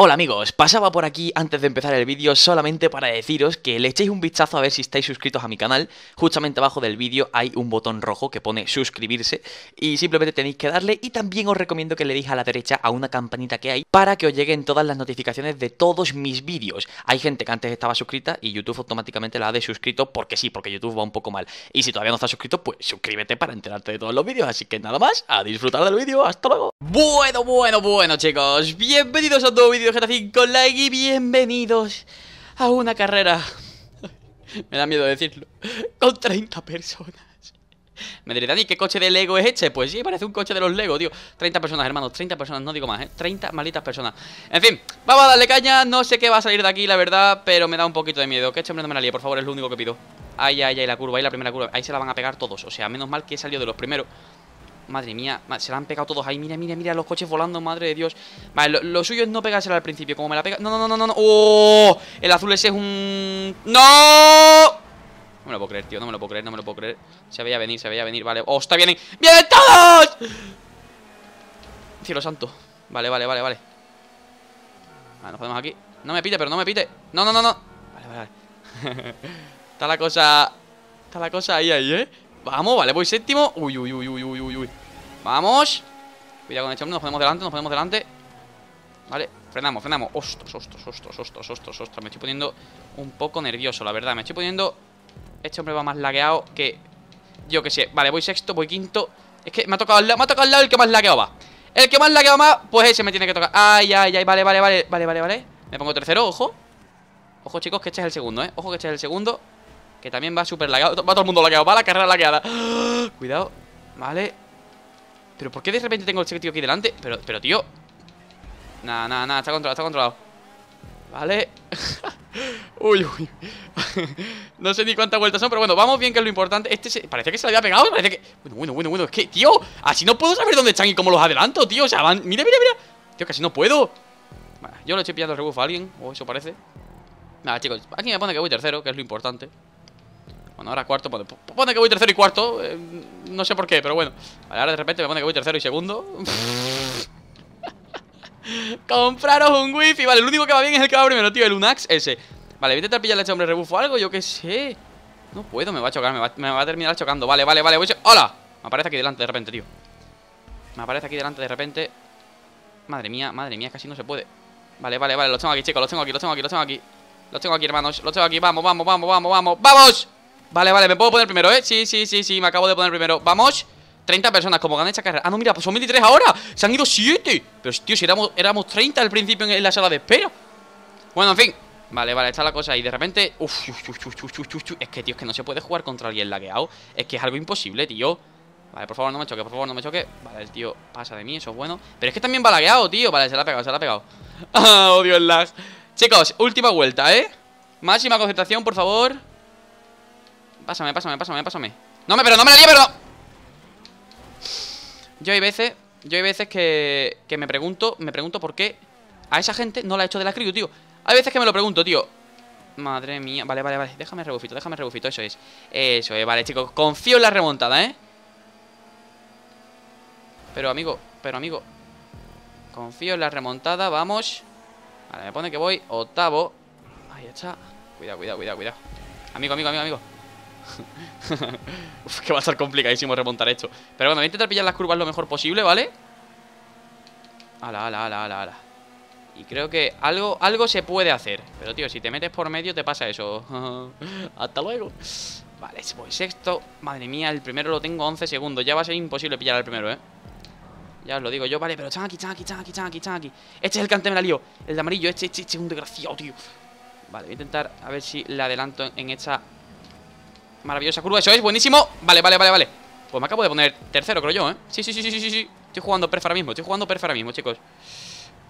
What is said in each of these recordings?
Hola amigos, pasaba por aquí antes de empezar el vídeo solamente para deciros que le echéis un vistazo a ver si estáis suscritos a mi canal. Justamente abajo del vídeo hay un botón rojo que pone suscribirse y simplemente tenéis que darle y también os recomiendo que le deis a la derecha a una campanita que hay para que os lleguen todas las notificaciones de todos mis vídeos. Hay gente que antes estaba suscrita y YouTube automáticamente la ha de porque sí, porque YouTube va un poco mal. Y si todavía no estás suscrito, pues suscríbete para enterarte de todos los vídeos. Así que nada más, a disfrutar del vídeo, hasta luego. Bueno, bueno, bueno chicos, bienvenidos a un nuevo vídeo de GTA 5 Like y bienvenidos a una carrera Me da miedo decirlo, con 30 personas Me diréis, Dani, ¿qué coche de Lego es este? Pues sí, parece un coche de los Lego, tío 30 personas, hermanos, 30 personas, no digo más, ¿eh? 30 malitas personas En fin, vamos a darle caña, no sé qué va a salir de aquí, la verdad Pero me da un poquito de miedo, que este hombre no me la por favor, es lo único que pido Ay, ay, ay, la curva, ahí la primera curva Ahí se la van a pegar todos, o sea, menos mal que salido de los primeros Madre mía, se la han pegado todos ahí. Mira, mira, mira, los coches volando, madre de Dios. Vale, lo, suyo es no pegársela al principio. Como me la pega. No, no, no, no, no. ¡Oh! El azul ese es un. ¡No! No me lo puedo creer, tío. No me lo puedo creer, no me lo puedo creer. Se veía venir, se veía venir. Vale. ¡Oh, está vienen! ¡Vienen todos! Cielo santo. Vale, vale, vale, vale. Vale, nos podemos aquí. No me pite, pero no me pite. No, no, no, no. vale, vale. está la cosa. Está la cosa ahí, ahí, ¿eh? Vamos, vale, voy séptimo Uy, uy, uy, uy, uy, uy uy Vamos Cuidado con el hombre nos ponemos delante, nos ponemos delante Vale, frenamos, frenamos Ostras, ostras, ostras, ostras, ostras, ostras Me estoy poniendo un poco nervioso, la verdad Me estoy poniendo... Este hombre va más lagueado que... Yo que sé Vale, voy sexto, voy quinto Es que me ha tocado al lado, me ha tocado al lado el que más lagueado va El que más lagueado va, pues ese me tiene que tocar Ay, ay, ay, vale, vale, vale, vale, vale, vale Me pongo tercero, ojo Ojo chicos, que este es el segundo, eh Ojo que este es el segundo que también va súper lagado. Va todo el mundo laqueado Va la carrera lagueada. Cuidado. Vale. Pero ¿por qué de repente tengo el tío aquí delante? Pero, pero tío. Nada, nada, nada. Está controlado, está controlado. Vale. uy, uy. no sé ni cuántas vueltas son, pero bueno, vamos bien, que es lo importante. Este parece que se le había pegado. Parece que. Bueno, bueno, bueno, bueno. Es que, tío, así no puedo saber dónde están y cómo los adelanto, tío. O sea, van. Mira, mira, mira. Tío, casi no puedo. yo lo estoy pillando el rebufo a alguien, o eso parece. Nada, chicos, aquí me pone que voy tercero, que es lo importante. Bueno, ahora cuarto pone, pone que voy tercero y cuarto eh, No sé por qué, pero bueno Vale, Ahora de repente me pone que voy tercero y segundo Compraros un wifi Vale, el único que va bien es el que va primero, tío El Unax ese Vale, voy a pillarle a este hombre rebufo algo Yo qué sé No puedo, me va a chocar Me va, a terminar chocando Vale, vale, vale ¡Hola! Me aparece aquí delante de repente, tío Me aparece aquí delante de repente Madre mía, madre mía Casi no se puede Vale, vale, vale Los tengo aquí, chicos Los tengo aquí, los tengo aquí, los tengo aquí Los tengo aquí, hermanos Los tengo aquí Vamos, vamos, vamos, vamos, vamos ¡Vamos! Vale, vale, me puedo poner primero, ¿eh? Sí, sí, sí, sí, me acabo de poner primero Vamos 30 personas, como gané esta carrera Ah, no, mira, pues son 23 ahora Se han ido 7 Pero, tío, si éramos, éramos 30 al principio en, la sala de espera Bueno, en fin Vale, vale, está la cosa Y de repente Es que, tío, es que no se puede jugar contra alguien lagueado Es que es algo imposible, tío Vale, por favor, no me choque, por favor, no me choque Vale, el tío pasa de mí, eso es bueno Pero es que también va lagueado, tío Vale, se la ha pegado, se la ha pegado Ah, odio el lag Chicos, última vuelta, ¿eh? Máxima concentración, por favor Pásame, pásame, pásame, pásame No me, pero no me la llevo. pero Yo hay veces Yo hay veces que, que me pregunto Me pregunto por qué a esa gente no la he hecho de la criu, tío Hay veces que me lo pregunto, tío Madre mía, vale, vale, vale, déjame rebufito, déjame rebufito, eso es Eso es, vale, chicos, confío en la remontada, ¿eh? Pero amigo, pero amigo Confío en la remontada, vamos Vale, me pone que voy octavo Ahí está Cuidado, cuidado, cuidado, cuidado Amigo, amigo, amigo, amigo que va a ser complicadísimo remontar esto Pero bueno, voy a intentar pillar las curvas lo mejor posible, ¿vale? Ala, ala, ala, ala, ala Y creo que algo, algo se puede hacer Pero tío, si te metes por medio te pasa eso Hasta luego Vale, voy pues sexto Madre mía, el primero lo tengo 11 segundos Ya va a ser imposible pillar al primero, ¿eh? Ya os lo digo yo, vale, pero están aquí, están aquí, están aquí, aquí, Este es el que me la lío El de amarillo, este, este, este es un desgraciado, tío Vale, voy a intentar a ver si le adelanto en esta Maravillosa curva, eso es, buenísimo Vale, vale, vale, vale Pues me acabo de poner tercero, creo yo, ¿eh? Sí, sí, sí, sí, sí, Estoy jugando perf ahora mismo, estoy jugando perf ahora mismo, chicos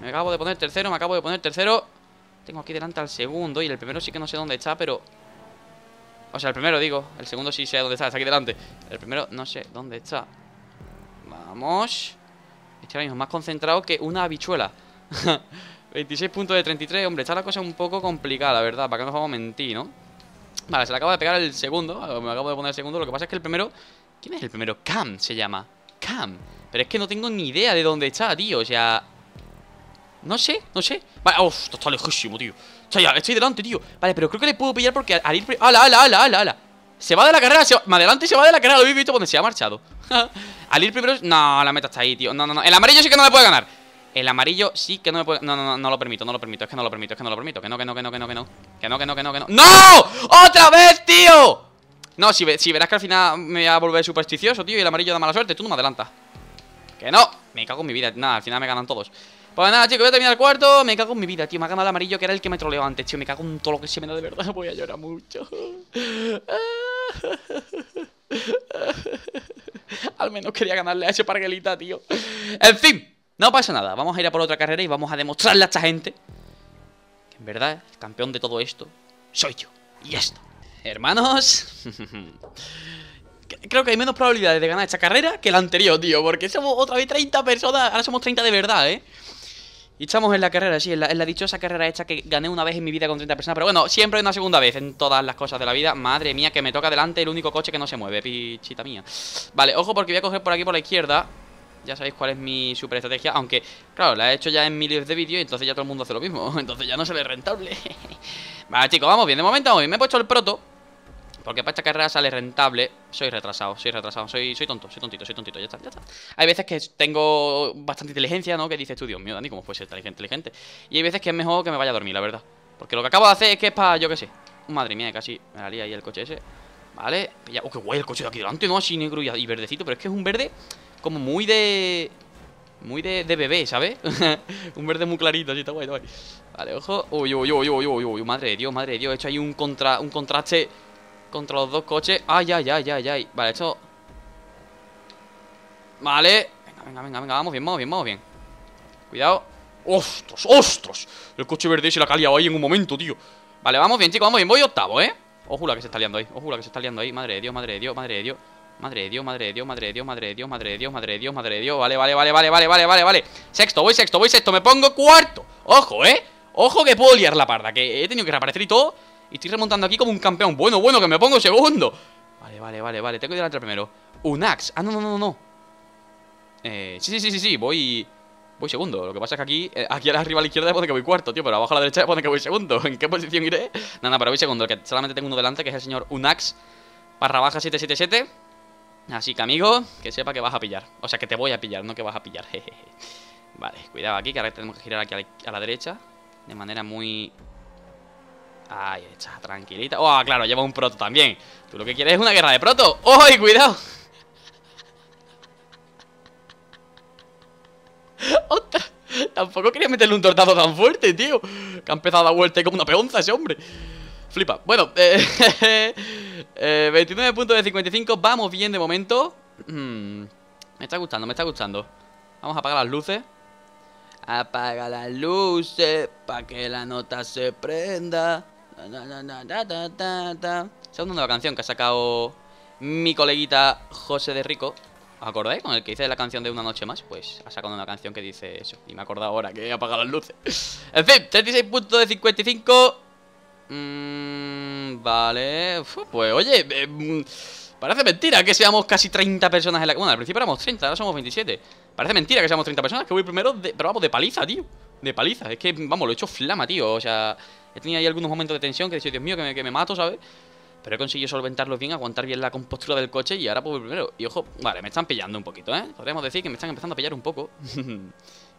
Me acabo de poner tercero, me acabo de poner tercero Tengo aquí delante al segundo Y el primero sí que no sé dónde está, pero... O sea, el primero, digo El segundo sí sé dónde está, está aquí delante El primero no sé dónde está Vamos Este ahora mismo más concentrado que una habichuela 26 puntos de 33, hombre, está la cosa un poco complicada, la ¿verdad? Para que no os vamos a mentir, ¿no? Vale, se le acaba de pegar el segundo Me acabo de poner el segundo Lo que pasa es que el primero... ¿Quién es el primero? Cam se llama Cam Pero es que no tengo ni idea de dónde está, tío O sea... No sé, no sé Vale, uff, está lejísimo, tío estoy delante, tío Vale, pero creo que le puedo pillar porque al ir... ¡Hala, hala, hala, hala! hala! Se va de la carrera, se me adelante y se va de la carrera Lo habéis visto cuando se ha marchado Al ir primero... No, la meta está ahí, tío No, no, no El amarillo sí que no me puede ganar el amarillo sí que no me puede... No, no, no, no lo permito, no lo permito, es que no lo permito, es que no lo permito Que no, que no, que no, que no, que no Que no, que no, que no, que no ¡No! ¡Otra vez, tío! No, si, verás que al final me voy a volver supersticioso, tío Y el amarillo da mala suerte, tú no me adelantas Que no, me cago en mi vida, nada, al final me ganan todos pues nada, chicos, voy a terminar el cuarto. Me cago en mi vida, tío. Me ha ganado el amarillo, que era el que me troleó antes, tío. Me cago en todo lo que se me da de verdad. Voy a llorar mucho. Al menos quería ganarle a ese parguelita, tío. En fin. No pasa nada, vamos a ir a por otra carrera y vamos a demostrarle a esta gente que en verdad el campeón de todo esto soy yo. Y esto. Hermanos, creo que hay menos probabilidades de ganar esta carrera que la anterior, tío, porque somos otra vez 30 personas, ahora somos 30 de verdad, ¿eh? Y estamos en la carrera, sí, en la, dichosa carrera hecha que gané una vez en mi vida con 30 personas. Pero bueno, siempre una segunda vez en todas las cosas de la vida. Madre mía, que me toca delante el único coche que no se mueve, pichita mía. Vale, ojo porque voy a coger por aquí por la izquierda ya sabéis cuál es mi super estrategia, aunque, claro, la he hecho ya en miles de vídeos y entonces ya todo el mundo hace lo mismo, entonces ya no se ve rentable. vale, chicos, vamos bien, de momento hoy me he puesto el proto, porque para esta carrera sale rentable. Soy retrasado, soy retrasado, soy, soy tonto, soy tontito, soy tontito, ya está, ya está. Hay veces que tengo bastante inteligencia, ¿no? Que dice tú, Dios mío, Dani, ¿cómo puede ser tan inteligente? Y hay veces que es mejor que me vaya a dormir, la verdad. Porque lo que acabo de hacer es que es para, yo qué sé. Madre mía, casi me daría ahí el coche ese. Vale, ya, oh, qué guay el coche de aquí delante, ¿no? Así negro y, verdecito, pero es que es un verde como muy de... Muy de, bebé, ¿sabes? un verde muy clarito, así está guay, está guay. Vale, ojo. Uy, uy, uy, uy, uy, uy, madre de Dios, madre de Dios. He hecho ahí un, contra, un contraste contra los dos coches. Ay, ay, ay, ay, ay. Vale, esto... Vale. Venga, venga, venga, venga. Vamos bien, vamos bien, vamos bien. Cuidado. ¡Ostras, ostras! El coche verde se la ha caliado ahí en un momento, tío. Vale, vamos bien, chicos, vamos bien. Voy octavo, ¿eh? Ojula que se está liando ahí. Ojula que se está liando ahí. Madre de Dios, madre de Dios, madre de Dios. Madre de Dios, madre Dios, madre Dios, madre Dios, madre Dios, madre Dios, madre de Dios. Vale, vale, vale, vale, vale, vale, vale, vale. Sexto, voy sexto, voy sexto, me pongo cuarto. Ojo, eh. Ojo que puedo liar la parda, que he tenido que reaparecer y todo. Y estoy remontando aquí como un campeón. Bueno, bueno, que me pongo segundo. Vale, vale, vale, vale. Tengo que ir al primero. Unax, Ah, no, no, no, no. Eh, sí, sí, sí, sí, sí. Voy. Voy segundo. Lo que pasa es que aquí, eh, aquí arriba a la izquierda pone que voy cuarto, tío. Pero abajo a la derecha pone que voy segundo. ¿En qué posición iré? Nada, no, pero voy segundo. Que solamente tengo uno delante, que es el señor Unax. Barra baja 777. Así que, amigo, que sepa que vas a pillar. O sea, que te voy a pillar, no que vas a pillar. Vale, cuidado aquí, que ahora tenemos que girar aquí a la, derecha. De manera muy... Ahí está, tranquilita. ¡Oh, claro! Lleva un proto también. Tú lo que quieres es una guerra de proto. ¡Oh, cuidado! ¡Ostras! Tampoco quería meterle un tortazo tan fuerte, tío. Que ha empezado a dar vuelta como una peonza ese hombre. Flipa. Bueno, 29 puntos de 55. Vamos bien de momento. Mm, me está gustando, me está gustando. Vamos a apagar las luces. Apaga las luces para que la nota se prenda. una nueva canción que ha sacado mi coleguita José de Rico. ¿Os acordáis? Con el que hice la canción de Una Noche Más, pues ha sacado una canción que dice eso. Y me he acordado ahora que he apagado las luces. en fin, 36 puntos de 55. Mm, vale. pues oye, eh, mm, parece mentira que seamos casi 30 personas en la... Bueno, al principio éramos 30, ahora somos 27. Parece mentira que seamos 30 personas, que voy primero Pero vamos, de paliza, tío. De paliza. Es que, vamos, lo he hecho flama, tío. O sea, he tenido ahí algunos momentos de tensión que he dicho, Dios mío, que me, que me mato, ¿sabes? Pero he conseguido solventarlo bien, aguantar bien la compostura del coche y ahora pues primero. Y ojo, vale, me están pillando un poquito, ¿eh? Podríamos decir que me están empezando a pillar un poco.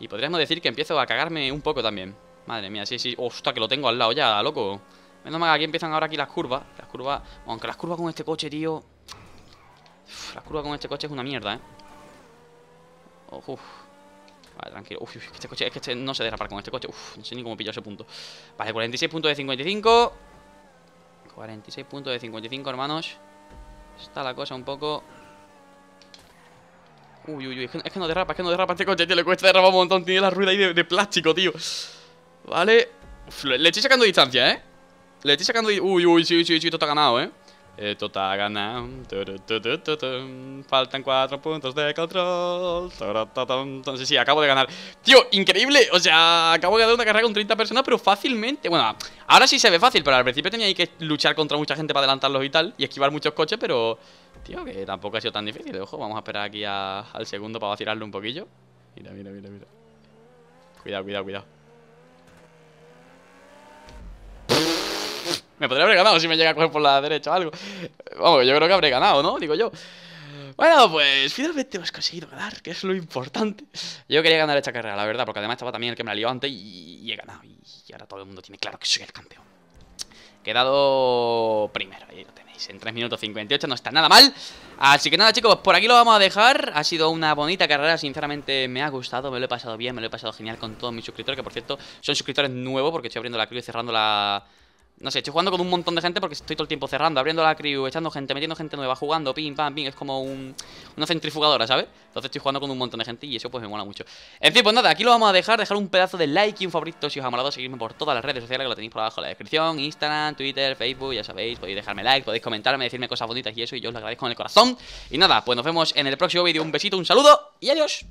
y podríamos decir que empiezo a cagarme un poco también. Madre mía, sí, sí. Hostia, que lo tengo al lado ya, loco. Menos mal que aquí empiezan ahora aquí las curvas. Las curvas... Aunque las curvas con este coche, tío... las curvas con este coche es una mierda, ¿eh? Uf. Vale, tranquilo. Uf, este coche... Es que este no se derrapa con este coche. Uf, no sé ni cómo pillo ese punto. Vale, 46 puntos de 55. 46 puntos de 55, hermanos. Está la cosa un poco... Uy, uy, uy. Es que, no derrapa, es que no derrapa este coche, tío. Le cuesta derrapar un montón. Tiene la rueda ahí de plástico, tío. Vale. le estoy sacando distancia, ¿eh? Le estoy sacando... Uy, uy, sí, sí, sí, Tota ganado, ¿eh? eh ganado. Faltan cuatro puntos de control. Sí, sí, acabo de ganar. Tío, increíble. O sea, acabo de ganar una carrera con 30 personas, pero fácilmente. Bueno, ahora sí se ve fácil, pero al principio tenía que luchar contra mucha gente para adelantarlos y tal. Y esquivar muchos coches, pero... Tío, que tampoco ha sido tan difícil. Ojo, vamos a esperar aquí al segundo para vacilarlo un poquillo. Mira, mira, mira, mira. Cuidado, cuidado, cuidado. Me podría haber ganado si me llega a coger por la derecha o algo. Vamos, yo creo que habré ganado, ¿no? Digo yo. Bueno, pues finalmente hemos conseguido ganar, que es lo importante. Yo quería ganar esta carrera, la verdad, porque además estaba también el que me la lió antes y, he ganado. Y, ahora todo el mundo tiene claro que soy el campeón. Quedado primero, ahí lo tenéis, en 3 minutos 58, no está nada mal. Así que nada, chicos, pues por aquí lo vamos a dejar. Ha sido una bonita carrera, sinceramente me ha gustado, me lo he pasado bien, me lo he pasado genial con todos mis suscriptores, que por cierto son suscriptores nuevos porque estoy abriendo la cruz y cerrando la no sé, estoy jugando con un montón de gente porque estoy todo el tiempo cerrando, abriendo la crew, echando gente, metiendo gente nueva, jugando, pim, pam, pim. Es como un, una centrifugadora, ¿sabes? Entonces estoy jugando con un montón de gente y eso pues me mola mucho. En fin, pues nada, aquí lo vamos a dejar. Dejar un pedazo de like y un favorito si os ha molado. Seguirme por todas las redes sociales que lo tenéis por abajo en la descripción. Instagram, Twitter, Facebook, ya sabéis. Podéis dejarme like, podéis comentarme, decirme cosas bonitas y eso. Y yo os lo agradezco en el corazón. Y nada, pues nos vemos en el próximo vídeo. Un besito, un saludo y adiós.